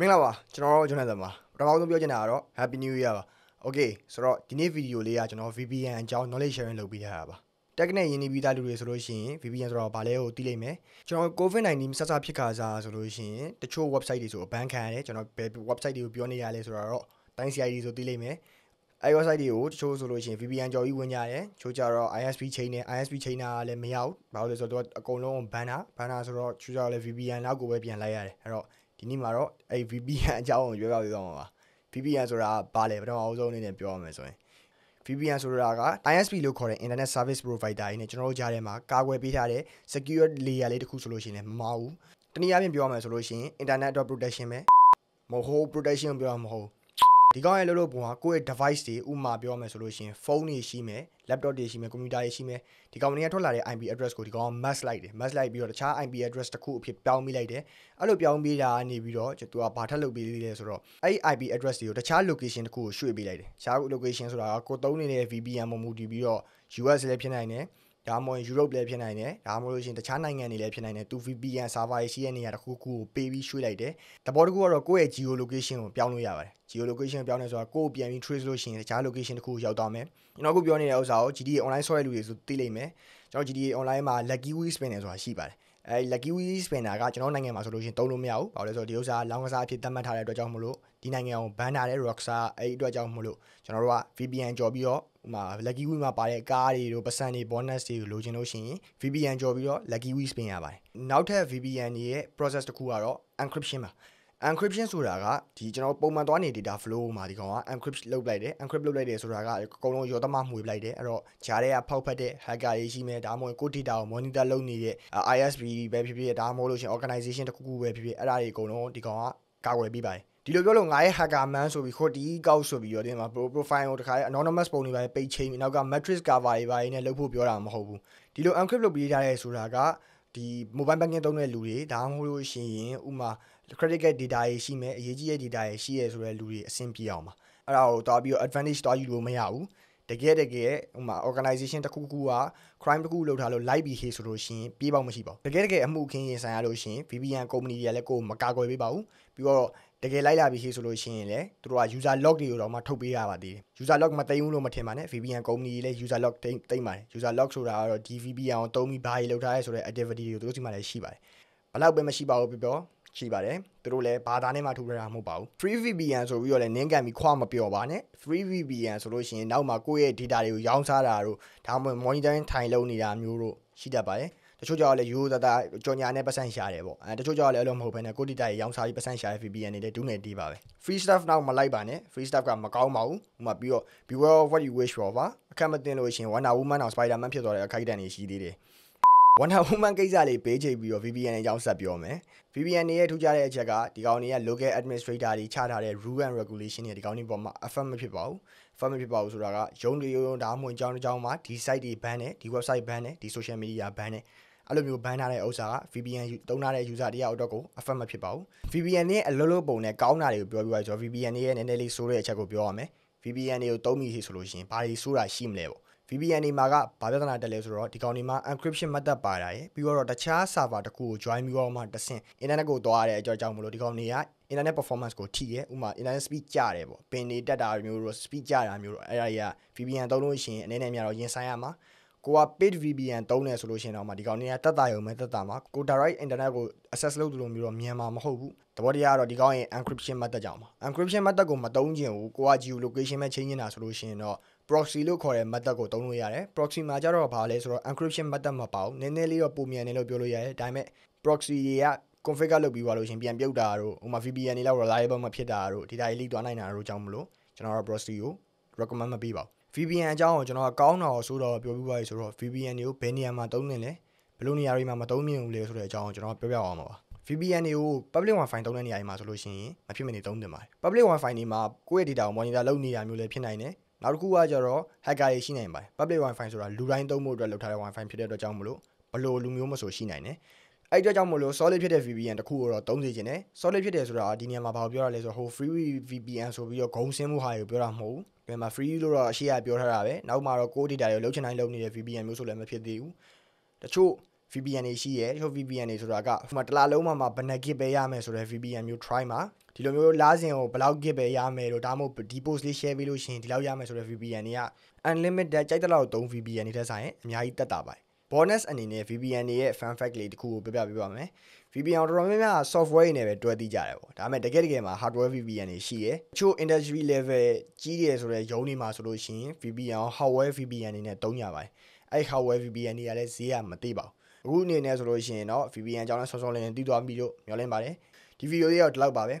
မင်္ဂလာပါကျွန်တော်တို့ဂျွန်နန်သန်ပါပထမဆုံးပြောချင်တာကတော့ Happy New Year ပါ Okay ဆိုတော့ဒီနေ့ဗီဒီယိုလေးကကျွန်တော် VPN အကြောင်း knowledge sharing လုပ်ပေးထားတာပါ Technique ရင်းနှီးပြီးသားလူတွေဆိုလို့ရှိရင် VPN ဆိုတော့ဘာလဲကိုသိလိမ့်မယ်ကျွန်တော် COVID-19 စစဖြစ်ခါစားဆိုလို့ရှိရင်တချို့ website တွေဆိုအဘန်းခံရတယ်ကျွန်တော်ဘယ် website တွေကိုပြောနေရလဲဆိုတော့တိုင်း CID ဆိုသိလိမ့်မယ်အဲ website တွေကိုတချို့ဆိုလို့ရှိရင် VPN ကြော်ကြီးဝင်ကြတယ်ချို့ကြတော့ ISP chain နဲ့ ISP chain ကလည်းမရဘူးဘာလို့လဲဆိုတော့သူကအကုန်လုံး banner banner ဆိုတော့ချို့ကြတော့လည်း VPN နောက်ကိုပဲပြန်လိုက်ရတယ်အဲ့တော့ဒီနေ့မှာတော့အဲ့ VPN အကြောင်းကိုပြောပြပေးသွားမှာပါ VPN ဆိုတာဘာလဲပထမအဆုံးအနေနဲ့ပြောရမယ်ဆိုရင် VPN ဆိုတာက ISP လို့ခေါ်တဲ့ Internet Service Provider ကြီးနဲ့ကျွန်တော်တို့ကြားထဲမှာကာကွယ်ပေးထားတဲ့ secure layer လေးတစ်ခုဆိုလို့ရှိရင်မမဟုတ်တနည်းအားဖြင့်ပြောရမယ်ဆိုလို့ရှိရင် Internet Protection ပဲမဟုတ် protection ပြောရမှာမဟုတ်ဒီကောင်ရဲ့လှုပ်လှုပ်ပုံကကိုယ့်ရဲ့ device တွေဥမာပြောမယ်ဆိုလို့ရှိရင်ဖုန်းတွေရှိမယ် laptop တွေရှိမယ် computer တွေရှိမယ်ဒီကောင်တွေကထွက်လာတဲ့ IP address ကိုဒီကောင်က mask လိုက်တယ် mask လိုက်ပြီးတော့တခြား IP address တစ်ခုအဖြစ်ပြောင်းမိလိုက်တယ်အဲ့လိုပြောင်းပြီးတာနေပြီးတော့သူကဘာထပ်လုပ်ပေးလဲဆိုတော့အဲ့ IP address တွေကိုတခြား location တစ်ခုကိုရွှေ့ပေးလိုက်တယ်တခြား location ဆိုတာကကိုသုံးနေတဲ့ VPN ပေါ်မူတည်ပြီးတော့ US လည်းဖြစ်နိုင်တယ်ဒါမှမဟုတ်ယူရိုပ်လည်းဖြစ်နိုင်တယ်ဒါမှမဟုတ်ရှင်တခြားနိုင်ငံတွေလည်းဖြစ်နိုင်တယ်သူ VPN server ရှိတဲ့နေရာတစ်ခုခုကိုပေးပြီးရွှေ့လိုက်တယ်တဘောတစ်ခုကတော့ကိုယ့်ရဲ့ geo location ကိုပြောင်းလို့ရပါတယ် geo location ပြောင်းနေဆိုတာကိုယ့်ကိုပြန်ပြီး trace လို့ရှိရင်တခြား location တစ်ခုကိုရောက်သွားမယ်ကျွန်တော်အခုပြောနေတဲ့ဥစ္စာကို GDA online ဆော့တဲ့လူတွေဆိုသိလိမ့်မယ်ကျွန်တော် GDA online မှာ lucky wheel spin တယ်ဆိုတာရှိပါတယ်အဲ lucky wheel spinner ကကျွန်တော်နိုင်ငံမှာဆိုလို့ရှင်တုံးလို့မရဘူး။ဘာလို့လဲဆိုတော့ဒီဥစ္စာလောင်းကစားအဖြစ်သတ်မှတ်ထားတဲ့အတွက်ကြောင့်မလို့ဒီနိုင်ငံကိုဘန်ထားတဲ့ Rockstar အဲဒီအတွက်ကြောင့်မလို့ကျွန်တော်တို့က VPN ကြော်ပြီးတော့ဟိုမှာ lucky wheel မှာပါတဲ့ကားတွေတို့ပတ်စံတွေ bonus တွေကိုလိုချင်လို့ရှိရင် VPN ကြော်ပြီးတော့ lucky wheel spin ရပါတယ်။နောက်ထပ် VPN ရဲ့ process တစ်ခုကတော့ encryption ပါ။ encryption ဆိုတာကဒီကျွန်တော်ပုံမှန်သွားနေ data flow မှာဒီကောင်က encrypt လုပ်လိုက်တယ် encrypt လုပ်လိုက်တယ်ဆိုတာကအကုန်လုံးရောသမမှွေလိုက်တယ်အဲ့တော့ဂျားတွေကဖောက်ဖက်တဲ့ hacker တွေရှိမယ်ဒါမှမဟုတ်ကို data ကို monitor လုပ်နေတဲ့ ISP ပဲဖြစ်ဖြစ်ဒါမှမဟုတ်လို့ရှင် organization တစ်ခုခုပဲဖြစ်ဖြစ်အဲ့ဒါတွေအကုန်လုံးဒီကောင်ကကာကွယ်ပေးပါတယ်ဒီလိုပြောလို့ငါရဲ့ hacker man ဆိုပြီးခိုးတီးကောက်ဆိုပြီးတော့ဒီမှာ profile ကိုတခါ anonymous ပုံတွေပါပိတ်ချိန်ပြီးနောက်က matrix cover တွေပါရင်းနဲ့လုပ်ဖို့ပြောတာမဟုတ်ဘူးဒီလို encrypt လုပ်ပေးထားရဲဆိုတာကဒီ mobile banking သုံးတဲ့လူတွေဒါမှမဟုတ်လို့ရှိရင်ဥမာ critical data တွေရှိမယ်အရေးကြီးတဲ့ data တွေရှိရဲဆိုတဲ့လူတွေအဆင်ပြေအောင်ပါအဲ့ဒါကိုတော့ပြီးတော့ advantage တော့ယူလို့မရဘူးတကယ်တကယ်ဟိုမှာ organization တစ်ခုခုက crime တစ်ခုလောက်ထားလို့ live ပြီးဟေးဆိုလို့ရှိရင်ပြေးပေါက်မရှိပါဘူးတကယ်တကယ်အမှုခင်းရင်ဆိုင်ရလို့ရှိရင် VPN company တွေကလည်းကိုယ်မကာကွယ်ပေးပါဘူးပြီးတော့တကယ်လိုက်လာပြီးဟေးဆိုလို့ရှိရင်လည်းတို့က user log တွေကိုတော့မှထုတ်ပေးရပါသေးတယ် user log မသိဘူးလို့မထင်ပါနဲ့ VPN company တွေလည်း user log တိတ်တိတ်ပါတယ် user log ဆိုတာကတော့ DVPN ကိုတုံးပြီးဘာတွေလောက်ထားရဲဆိုတဲ့ activity တွေကိုတို့စီမှာလည်းရှိပါတယ်ဘလောက်ပဲမရှိပါဘူးပြောပြောရှိပါတယ်သူတို့လည်းဘာသာနဲ့မှထူထတာမဟုတ်ပါဘူး 3VPN ဆိုပြီးတော့လည်းနင်းကန်ပြီးခွာမပြောပါနဲ့ 3VPN ဆိုလို့ရှိရင်နောက်မှာကိုယ့်ရဲ့ data တွေကိုရောင်းစားတာတို့ဒါမှမဟုတ် monitoring ထိုင်လုပ်နေတာမျိုးတို့ရှိတတ်ပါတယ်တချို့ကြောက်လည်းရိုးသားသားကြော်ညာနဲ့ပတ်စံရှာတယ်ပေါ့အဲတချို့ကြောက်လည်းအဲ့လိုမဟုတ်ဘဲနဲ့ကိုတိတိုင်ရောင်းစားပြီးပတ်စံရှာတဲ့ VPN တွေလည်းဒူးနေတီးပါပဲ free stuff နောက်မလိုက်ပါနဲ့ free stuff ကမကောင်းပါဘူးဥမာပြီးတော့ beware of what you wish for ပါအခက်မတင်လို့ရှင် Wonder Woman အောင် Spider Man ဖြစ်သွားတဲ့အခိုက်အတန့်တွေရှိသေးတယ် Wonder Woman ကိစ္စလေးပေးချိန်ပြီးတော့ VPN အကြောင်းဆက်ပြောမယ်။ VPN ရဲ့ထူးခြားတဲ့အချက်ကဒီကောင်တွေက local administrator တွေချထားတဲ့ rule and regulation တွေဒီကောင်တွေပေါ်မှာ affirm မဖြစ်ပါဘူး။ affirm မဖြစ်ပါဘူးဆိုတာကရုံးတွေရုံးဒါမှမဟုတ်အကြောင်းအကြောင်းမှာဒီ site တွေ ban တယ်ဒီ website ban တယ်ဒီ social media ban တယ်အဲ့လိုမျိုး ban ထားတဲ့ဥစ္စာက VPN သုံးထားတဲ့ user တယောက်အတွက်ကို affect မဖြစ်ပါဘူး VPN ရဲ့အလုံးလုံးပုံနဲ့ကောင်းတာတွေကိုပြောပြပါကျွန်တော် VPN ရဲ့နည်းနည်းလေးဆိုးတဲ့အချက်ကိုပြောရမယ် VPN တွေကိုသုံးပြီဆိုလို့ရှိရင်ဘာတွေဆိုးတာရှိမလဲပေါ့ VPN တွေမှာကဘာပြဿနာတက်လဲဆိုတော့ဒီကောင်တွေမှာ encryption method ပါတာရယ်ပြီးတော့တခြား server တစ်ခုကို join ပြီးတော့မှတဆင့် internet ကိုသွားရတဲ့အကြောင်းကြောင့်မလို့ဒီကောင်တွေက internet performance ကိုထိရယ်ဥမာ internet speed ကျတယ်ပေါ့ pin တွေတက်တာမျိုးတို့ speed ကျတာမျိုးတို့အဲ့ဒါတွေက VPN သုံးလို့ရှိရင်အနေနဲ့များတော့ရင်ဆိုင်ရမှာကိုက paid VPN သုံးတယ်ဆိုလို့ရှိရင်တော့မှဒီကောင်တွေကတက်တာရုံပဲတက်တာမှာကို direct internet ကို access လုပ်သူလိုမျိုးတော့မြန်မာမဟုတ်ဘူးတဘောတရားကတော့ဒီကောင်ရဲ့ encryption method ကြောင့်ပါ encryption method ကိုမသုံးချင်ဘူးကိုက geolocation ပဲချိန်နေတာဆိုလို့ရှိရင်တော့ proxy လို့ခေါ်တဲ့ method ကိုသုံးလို့ရတယ် proxy မှာကျတော့ဘာလဲဆိုတော့ encryption method မပါဘူးနည်းနည်းလေးတော့ပုံမြန်တယ်လို့ပြောလို့ရတယ်ဒါပေမဲ့ proxy တွေက configure လုပ်ပြီးသွားလို့ရှင်ပြန်ပြုတ်တာတို့ဥမာ VPN တွေလောက် reliable မဖြစ်တာတို့ data တွေ leak သွားနိုင်တာတို့ကြောင့်မလို့ကျွန်တော်တို့ proxy ကို recommend မပေးပါဘူး VPN အကြောင်းကိုကျွန်တော်ကကောင်းတာဆိုတော့ပြောပြပါရဆိုတော့ VPN တွေကိုဘယ်နေရာမှာသုံးနေလဲဘယ်လိုနေရာတွေမှာမသုံးမြင်ဘူးလဲဆိုတဲ့အကြောင်းကိုကျွန်တော်ပြောပြအောင်ပါ VPN တွေကို public wifi သုံးတဲ့နေရာတွေမှာဆိုလို့ရှိရင်မဖြစ်မနေသုံးတင်ပါတယ် public wifi တွေမှာကိုယ့်ရဲ့ data ကို monitor လုပ်နေတာမျိုးလည်းဖြစ်နိုင်တယ်နောက်တစ်ခုကကျတော့ hacker တွေရှိနိုင်ပါတယ် public wifi ဆိုတာလူတိုင်းသုံးဖို့အတွက်လုပ်ထားတဲ့ wifi ဖြစ်တဲ့အတွက်ကြောင့်မလို့ဘလို့လူမျိုးမဆိုရှိနိုင်တယ်အဲ့အတွက်ကြောင့်မလို့ solid ဖြစ်တဲ့ VPN တခုကိုတော့သုံးစီခြင်းတယ် solid ဖြစ်တယ်ဆိုတာဒီနေရာမှာဘာကိုပြောရလဲဆိုတော့ဟို free VPN ဆိုပြီးတော့ဂုံဆင်းမှုဟာကိုပြောတာမဟုတ်ဘူးပြန်မှာ free လို့တော့အရှိရပြောထားတာပဲနောက်မှာတော့ core data တွေလောက်ချင်တိုင်းလုပ်နေတဲ့ VPN မျိုးဆိုလည်းမဖြစ်သေးဘူးတချို့ VPN တွေရှိရဲတချို့ VPN တွေဆိုတာကဟိုမှာတစ်လားလုံးမှာမှာဘယ်နှစ် gig ပဲရမယ်ဆိုတော့ VPN မျိုး try မှာဒီလိုမျိုးလားစဉ်ကိုဘယ်လောက် gig ပဲရမယ်လို့ဒါမှမဟုတ်ဒီ post လေး share ပေးလို့ရှိရင်ဒီလောက်ရမယ်ဆိုတော့ VPN တွေက unlimited ကြိုက်တဲ့လောက်3 VPN တွေထက်ဆိုင်ရင်အများကြီးတက်တာပါ bonus အနေနဲ့ VPN တွေရဲ့ fun fact လေးတစ်ခုကိုပြပြပေးပါမယ် VPN တော်တော်များများ software တွေနဲ့ပဲတွဲသိကြတယ်ပေါ့ဒါပေမဲ့တကယ်တကယ်မှာ hardware VPN တွေရှိတယ်ချို့ industry level ကြီးတယ်ဆိုတော့ရုံးနေမှာဆိုလို့ရှိရင် VPN hardware VPN တွေနဲ့တုံးကြပါတယ်အဲ့ hardware VPN တွေကလည်းဈေးကမသိပါဘူးအခုအနေနဲ့ဆိုလို့ရှိရင်တော့ VPN အကြောင်းလဲဆော့ဆော့လင်းလင်းသိသွားပြီလို့မျှော်လင့်ပါတယ်ဒီဗီဒီယိုလေးတော့ဒီလောက်ပါပဲ